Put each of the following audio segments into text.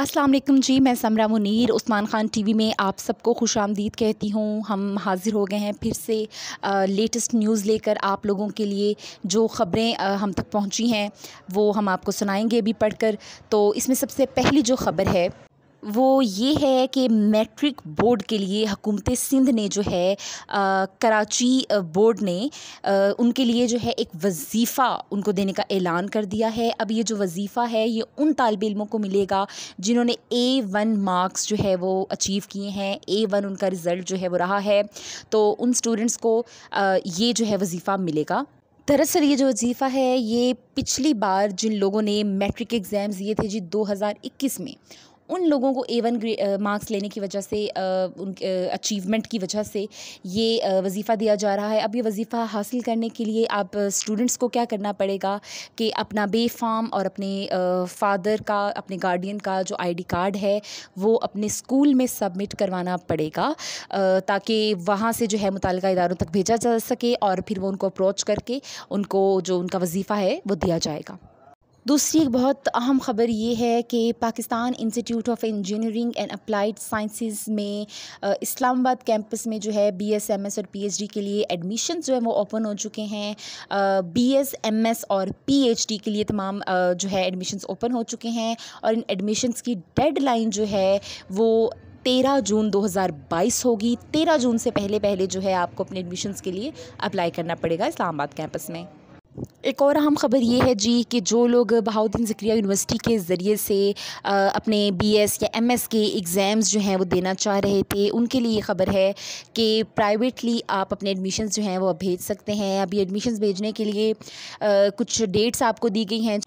अस्सलाम वालेकुम जी मैं समरा मुनीर उस्मान ख़ान टीवी में आप सबको खुश आमदीद कहती हूँ हम हाज़िर हो गए हैं फिर से आ, लेटेस्ट न्यूज़ लेकर आप लोगों के लिए जो ख़बरें हम तक पहुँची हैं वो हम आपको सुनाएंगे अभी पढ़कर तो इसमें सबसे पहली जो ख़बर है वो ये है कि मैट्रिक बोर्ड के लिए हुकूमत सिंध ने जो है आ, कराची बोर्ड ने आ, उनके लिए जो है एक वजीफ़ा उनको देने का ऐलान कर दिया है अब ये जो वजीफ़ा है ये उन तालब इलमों को मिलेगा जिन्होंने ए वन मार्क्स जो है वो अचीव किए हैं ए वन उनका रिज़ल्ट जो है वो रहा है तो उन स्टूडेंट्स को आ, ये जो है वजीफ़ा मिलेगा दरअसल ये जो वजीफ़ा है ये पिछली बार जिन लोगों ने मैट्रिक एग्ज़ाम्स दिए थे जी 2021 में उन लोगों को एवन मार्क्स लेने की वजह से उन अचीवमेंट की वजह से ये वजीफ़ा दिया जा रहा है अब ये वजीफ़ा हासिल करने के लिए आप स्टूडेंट्स को क्या करना पड़ेगा कि अपना बे फार्म और अपने फादर का अपने गार्डियन का जो आईडी कार्ड है वो अपने स्कूल में सबमिट करवाना पड़ेगा ताकि वहाँ से जो है मुतल इदारों तक भेजा जा सके और फिर वो उनको अप्रोच करके उनको जो उनका वजीफ़ा है वो दिया जाएगा दूसरी बहुत अहम ख़बर ये है कि Pakistan Institute of Engineering and Applied Sciences में इस्लामाबाद कैंपस में जो है बीएसएमएस और पीएचडी के लिए एडमिशन जो है वो ओपन हो चुके हैं बीएसएमएस और पीएचडी के लिए तमाम जो है एडमिशन्स ओपन हो चुके हैं और इन एडमिशन्स की डेडलाइन जो है वो तेरह जून 2022 होगी तेरह जून से पहले पहले जो है आपको अपने एडमिशन्स के लिए अप्लाई करना पड़ेगा इस्लामाबाद कैंपस में एक और अहम ख़बर ये है जी कि जो लोग बहाउद्दीन ज़क्रिया यूनिवर्सिटी के ज़रिए से अपने अपने बीएस या एमएस के एग्ज़ाम्स जो हैं वो देना चाह रहे थे उनके लिए ये ख़बर है कि प्राइवेटली आप अपने एडमिशन्स जो हैं वो भेज सकते हैं अभी एडमिशन्स भेजने के लिए आ, कुछ डेट्स आपको दी गई हैं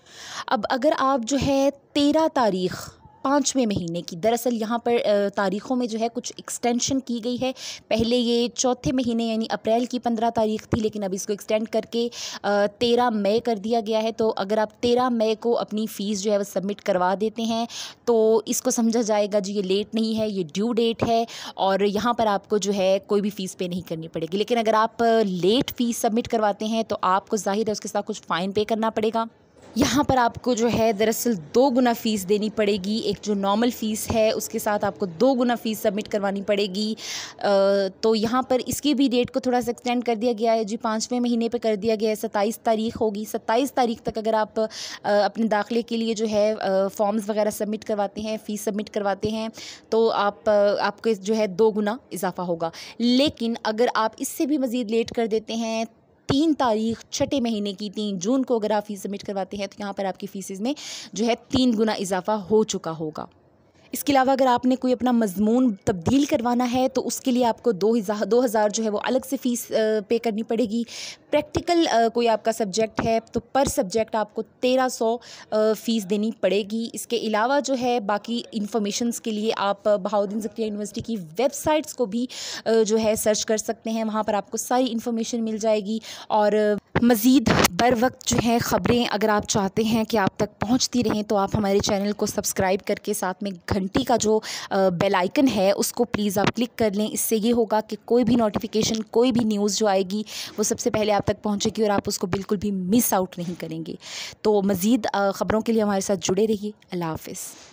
अब अगर आप जो है तेरह तारीख़ पाँचवें महीने की दरअसल यहाँ पर तारीख़ों में जो है कुछ एक्सटेंशन की गई है पहले ये चौथे महीने यानी अप्रैल की पंद्रह तारीख थी लेकिन अब इसको एक्सटेंड करके तेरह मई कर दिया गया है तो अगर आप तेरह मई को अपनी फ़ीस जो है वो सबमिट करवा देते हैं तो इसको समझा जाएगा जी ये लेट नहीं है ये ड्यू डेट है और यहाँ पर आपको जो है कोई भी फ़ीस पे नहीं करनी पड़ेगी लेकिन अगर आप लेट फ़ीस सबमिट करवाते हैं तो आपको जाहिर है उसके साथ कुछ फ़ाइन पे करना पड़ेगा यहाँ पर आपको जो है दरअसल दो गुना फ़ीस देनी पड़ेगी एक जो नॉर्मल फ़ीस है उसके साथ आपको दो गुना फ़ीस सबमिट करवानी पड़ेगी तो यहाँ पर इसकी भी डेट को थोड़ा सा एक्सटेंड कर दिया गया है जी पाँचवें महीने पे कर दिया गया है सत्ताईस तारीख होगी सत्ताईस तारीख तक अगर आप अपने दाखिले के लिए जो है फॉर्म्स वगैरह सबमिट करवाते हैं फ़ीस सबमिट करवाते हैं तो आप आपके जो है दो गुना इजाफा होगा लेकिन अगर आप इससे भी मज़ीद लेट कर देते हैं तीन तारीख छठे महीने की तीन जून को अगर आप फीस सबमिट करवाते हैं तो यहाँ पर आपकी फीसेज में जो है तीन गुना इजाफा हो चुका होगा इसके अलावा अगर आपने कोई अपना मजमून तब्दील करवाना है तो उसके लिए आपको दो हज़ार दो हज़ार जो है वो अलग से फ़ीस पे करनी पड़ेगी प्रैक्टिकल कोई आपका सब्जेक्ट है तो पर सब्जेक्ट आपको तेरह सौ फ़ीस देनी पड़ेगी इसके अलावा जो है बाकी इन्फॉर्मेशंस के लिए आप बहाउद्दीन जक्रिया यूनिवर्सिटी की वेबसाइट्स को भी जो है सर्च कर सकते हैं वहाँ पर आपको सारी इन्फॉर्मेशन मिल जाएगी और मज़ीद बर वक्त जो है ख़बरें अगर आप चाहते हैं कि आप तक पहुंचती रहें तो आप हमारे चैनल को सब्सक्राइब करके साथ में घंटी का जो बेल आइकन है उसको प्लीज़ आप क्लिक कर लें इससे ये होगा कि कोई भी नोटिफिकेशन कोई भी न्यूज़ जो आएगी वो सबसे पहले आप तक पहुंचेगी और आप उसको बिल्कुल भी मिस आउट नहीं करेंगे तो मज़ीद ख़बरों के लिए हमारे साथ जुड़े रहिए अल्लाह हाफिज़